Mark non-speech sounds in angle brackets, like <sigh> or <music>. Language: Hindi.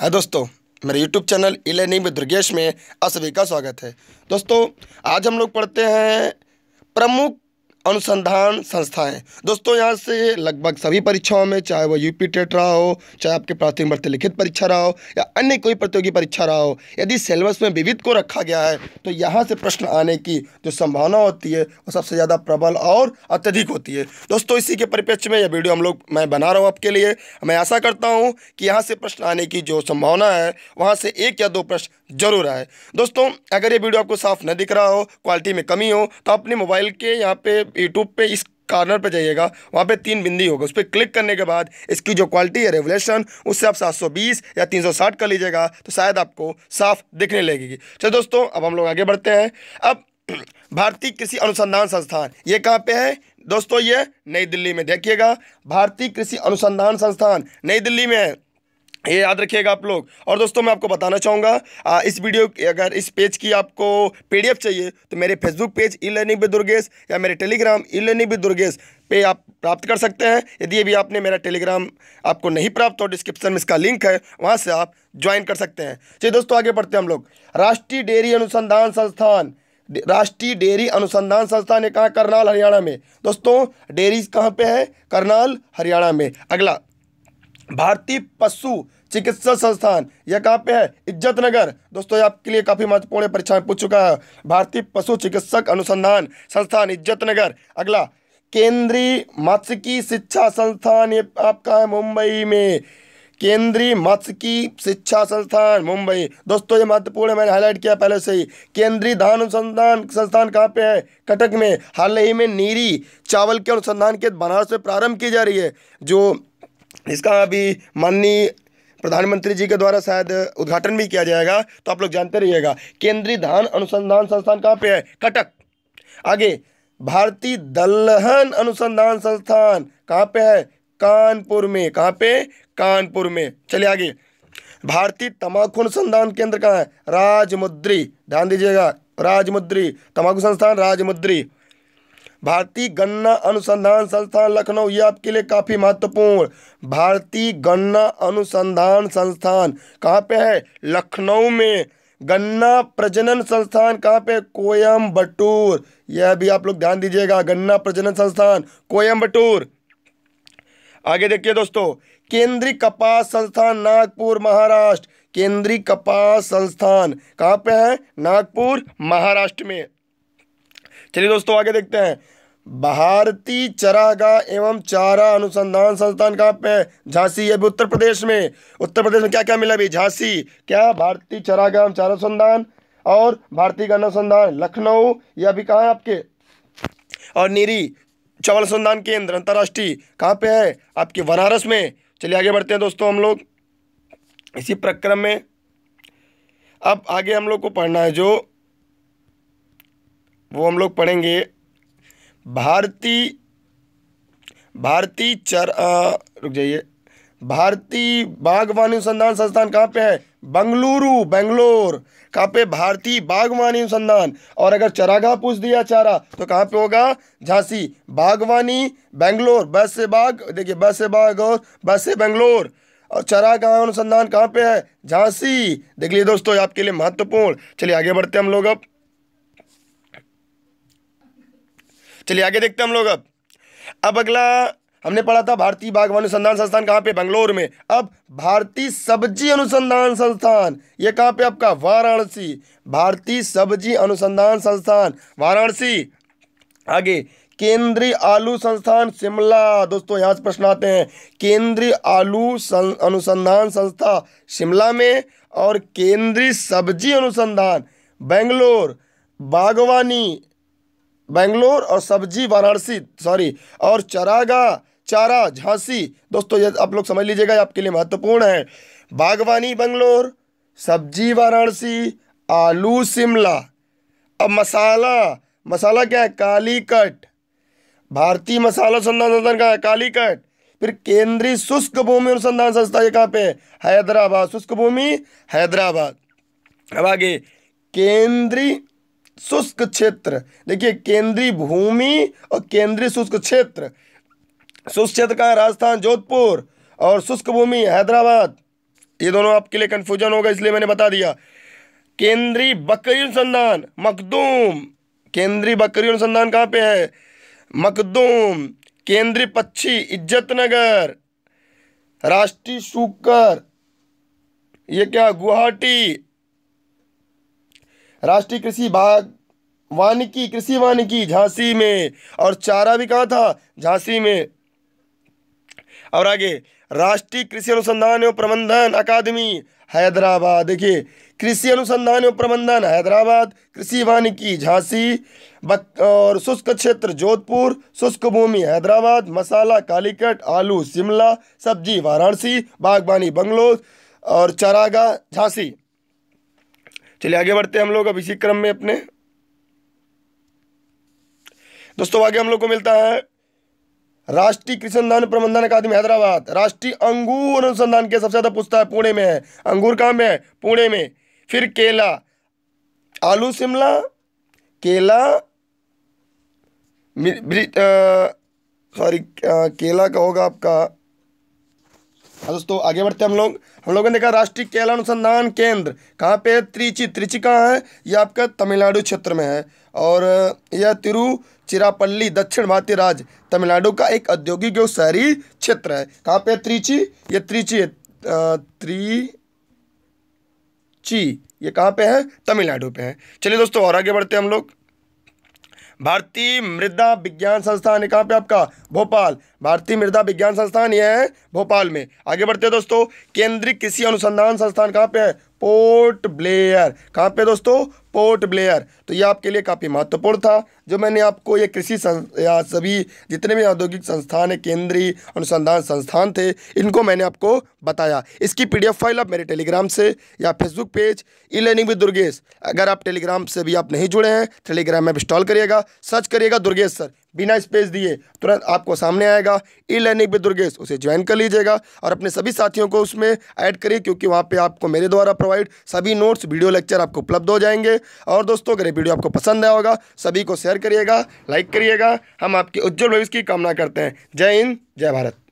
है हाँ दोस्तों मेरे यूट्यूब चैनल इले नीम दुर्गेश में आप सभी का स्वागत है दोस्तों आज हम लोग पढ़ते हैं प्रमुख अनुसंधान संस्थाएं दोस्तों यहाँ से लगभग सभी परीक्षाओं में चाहे वह यूपी टेट रहा हो चाहे आपके प्राथमिक भर्ती लिखित परीक्षा रहा हो या अन्य कोई प्रतियोगी परीक्षा रहा हो यदि सिलेबस में विविध को रखा गया है तो यहाँ से प्रश्न आने की जो संभावना होती है वो सबसे ज़्यादा प्रबल और अत्यधिक होती है दोस्तों इसी के परिप्रेक्ष्य में यह वीडियो हम लोग मैं बना रहा हूँ आपके लिए मैं आशा करता हूँ कि यहाँ से प्रश्न आने की जो संभावना है वहाँ से एक या दो प्रश्न जरूर आए दोस्तों अगर ये वीडियो आपको साफ न दिख रहा हो क्वालिटी में कमी हो तो अपने मोबाइल के यहाँ पर यूट्यूब पे इस कार्नर पे जाइएगा वहाँ पे तीन बिंदी होगा उस पर क्लिक करने के बाद इसकी जो क्वालिटी है रेगुलेशन उससे आप 720 या 360 कर लीजिएगा तो शायद आपको साफ दिखने लगेगी चलो दोस्तों अब हम लोग आगे बढ़ते हैं अब <clears throat> भारतीय कृषि अनुसंधान संस्थान ये कहाँ पे है दोस्तों ये नई दिल्ली में देखिएगा भारतीय कृषि अनुसंधान संस्थान नई दिल्ली में है ये याद रखिएगा आप लोग और दोस्तों मैं आपको बताना चाहूँगा इस वीडियो अगर इस पेज की आपको पीडीएफ चाहिए तो मेरे Facebook page e learning with Durgesh या मेरे Telegram e learning with Durgesh पे आप प्राप्त कर सकते हैं यदि अभी आपने मेरा टेलीग्राम आपको नहीं प्राप्त हो तो डिस्क्रिप्शन में इसका लिंक है वहाँ से आप ज्वाइन कर सकते हैं चलिए दोस्तों आगे बढ़ते हैं हम लोग राष्ट्रीय डेयरी अनुसंधान संस्थान राष्ट्रीय डेयरी अनुसंधान संस्थान है कहाँ करनाल हरियाणा में दोस्तों डेयरी कहाँ पर है करनाल हरियाणा में अगला भारतीय पशु चिकित्सा संस्थान यह कहाँ पे है इज्जत नगर दोस्तों ये आपके लिए काफ़ी महत्वपूर्ण परीक्षा में पूछ चुका है भारतीय पशु चिकित्सक अनुसंधान संस्थान इज्जत नगर अगला केंद्रीय मत्स्यकी शिक्षा संस्थान ये आपका है मुंबई में केंद्रीय मत्स्यकी शिक्षा संस्थान मुंबई दोस्तों ये महत्वपूर्ण है मैंने हाईलाइट किया पहले से ही केंद्रीय धान अनुसंधान संस्थान कहाँ पे है कटक में हाल ही में नीरी चावल के अनुसंधान के बनारस में प्रारंभ की जा रही है जो इसका अभी माननीय प्रधानमंत्री जी के द्वारा शायद उद्घाटन भी किया जाएगा तो आप लोग जानते रहिएगा केंद्रीय धान अनुसंधान संस्थान कहाँ पे है कटक आगे भारतीय दलहन अनुसंधान संस्थान कहाँ पे है कानपुर में कहाँ पे कानपुर में चलिए आगे भारतीय तंबाकू अनुसंधान केंद्र कहाँ है राजमुद्री ध्यान दीजिएगा राजमुद्री तंबाकू संस्थान राजमुद्री भारतीय गन्ना अनुसंधान संस्थान लखनऊ यह आपके लिए काफ़ी महत्वपूर्ण भारतीय गन्ना अनुसंधान संस्थान कहाँ पे है लखनऊ में गन्ना प्रजनन संस्थान कहाँ पे कोयम्बटूर यह भी आप लोग ध्यान दीजिएगा गन्ना प्रजनन संस्थान कोयम्बटूर आगे देखिए दोस्तों केंद्रीय कपास संस्थान नागपुर महाराष्ट्र केंद्रीय कपास संस्थान कहाँ पे है नागपुर महाराष्ट्र में चलिए दोस्तों आगे देखते हैं भारतीय चरागा एवं चारा अनुसंधान संस्थान कहाँ पे है झांसी ये उत्तर प्रदेश में उत्तर प्रदेश में क्या क्या मिला अभी झांसी क्या भारतीय चरागा एवं चारा अनुसंधान और भारतीय अनुसंधान लखनऊ ये अभी कहाँ है आपके और नीरी चावल अनुसंधान केंद्र अंतर्राष्ट्रीय कहाँ पे है आपके बनारस में चलिए आगे बढ़ते हैं दोस्तों हम लोग इसी प्रक्रम में अब आगे हम लोग को पढ़ना है जो वो हम लोग पढ़ेंगे भारती भारती चर आ, रुक जाइए भारतीय बागवानी अनुसंधान संस्थान कहाँ पे है बंगलुरु बेंगलोर कहाँ पे भारतीय बागवानी अनुसंधान और अगर चरागाह पूछ दिया चारा तो कहाँ पे होगा झांसी बागवानी बेंगलोर बस से बाग देखिए बस से बाग और बस से बेंगलोर और चरागाह अनुसंधान कहाँ पे है झांसी देख लिए दोस्तों आपके लिए महत्वपूर्ण चलिए आगे बढ़ते हम लोग अब चलिए आगे देखते हैं हम लोग अब अब अगला हमने पढ़ा था भारतीय बागवान अनुसंधान संस्थान कहाँ पे बंगलोर में अब भारतीय सब्जी अनुसंधान संस्थान ये कहाँ पे आपका वाराणसी भारतीय सब्जी अनुसंधान संस्थान वाराणसी आगे केंद्रीय आलू संस्थान शिमला दोस्तों यहाँ से प्रश्न आते हैं केंद्रीय आलू सं, अनुसंधान संस्था शिमला में और केंद्रीय सब्जी अनुसंधान बेंगलोर बागवानी बेंगलोर और सब्जी वाराणसी सॉरी और चरागा चारा झांसी दोस्तों ये आप लोग समझ लीजिएगा ये आपके लिए महत्वपूर्ण है बागवानी बंगलोर सब्जी वाराणसी आलू शिमला अब मसाला मसाला क्या है काली कट भारतीय मसाला अनुसंधान संस्थान का है काली कट फिर केंद्रीय शुष्क भूमि अनुसंधान संस्था ये कहाँ पे हैदराबाद शुष्क भूमि हैदराबाद अब आगे केंद्रीय शुष्क क्षेत्र देखिए केंद्रीय भूमि और केंद्रीय शुष्क क्षेत्र शुष्क क्षेत्र का राजस्थान जोधपुर और शुष्क भूमि हैदराबाद ये दोनों आपके लिए कन्फ्यूजन होगा इसलिए मैंने बता दिया केंद्रीय बकरी अनुसंधान मखदूम केंद्रीय बकरी अनुसंधान कहाँ पे है मखदूम केंद्रीय पक्षी इज्जत नगर राष्ट्रीय शूकर ये क्या गुवाहाटी राष्ट्रीय कृषि बाग वानिकी कृषि वानिकी झांसी में और चारा भी कहाँ था झांसी में और आगे राष्ट्रीय कृषि अनुसंधान एवं प्रबंधन अकादमी हैदराबाद देखिए कृषि अनुसंधान एवं प्रबंधन हैदराबाद कृषि वानिकी झांसी और शुष्क क्षेत्र जोधपुर शुष्क भूमि हैदराबाद मसाला कालीकट आलू शिमला सब्जी वाराणसी बागबानी बंगलोर और चरागा झांसी चलिए आगे बढ़ते हैं हम लोग अब इसी क्रम में अपने दोस्तों आगे हम लोग को मिलता है राष्ट्रीय कृषि प्रबंधन अकादमी हैदराबाद राष्ट्रीय अंगूर अनुसंधान के सबसे ज्यादा पुस्तक है पुणे में है अंगूर कहाँ में है पुणे में फिर केला आलू शिमला केला सॉरी केला का होगा आपका हाँ, दोस्तों आगे बढ़ते हम लोग हम लोगों ने देखा राष्ट्रीय केला अनुसंधान केंद्र कहाँ पे है त्रिची त्रिची कहाँ है ये आपका तमिलनाडु क्षेत्र में है और यह तिरुचिरापल्ली दक्षिण भारतीय राज्य तमिलनाडु का एक औद्योगिक एवं शहरी क्षेत्र है कहाँ पे है त्रिची ये त्रिची त्रिची ये कहाँ पे है तमिलनाडु पे है चलिए दोस्तों और आगे बढ़ते हैं हम लोग भारतीय मृदा विज्ञान संस्थान है कहाँ पे आपका भोपाल भारतीय मृदा विज्ञान संस्थान यह है भोपाल में आगे बढ़ते हैं दोस्तों केंद्रीय कृषि अनुसंधान संस्थान कहाँ पे है पोर्ट ब्लेयर कहाँ पे दोस्तों पोर्ट ब्लेयर तो ये आपके लिए काफ़ी महत्वपूर्ण था जो मैंने आपको ये कृषि या सभी जितने भी औद्योगिक संस्थान है केंद्रीय अनुसंधान संस्थान थे इनको मैंने आपको बताया इसकी पी फाइल आप मेरे टेलीग्राम से या Facebook page e learning with Durgesh अगर आप टेलीग्राम से भी आप नहीं जुड़े हैं टेलीग्राम में इंस्टॉल करिएगा सर्च करिएगा दुर्गेश सर बिना स्पेस दिए तुरंत आपको सामने आएगा ई लर्निंग विद दुर्गेश उसे ज्वाइन कर लीजिएगा और अपने सभी साथियों को उसमें ऐड करिए क्योंकि वहाँ पे आपको मेरे द्वारा प्रोवाइड सभी नोट्स वीडियो लेक्चर आपको उपलब्ध हो जाएंगे और दोस्तों अगर ये वीडियो आपको पसंद आया होगा सभी को शेयर करिएगा लाइक करिएगा हम आपके उज्ज्वल भविष्य की कामना करते हैं जय हिंद जय भारत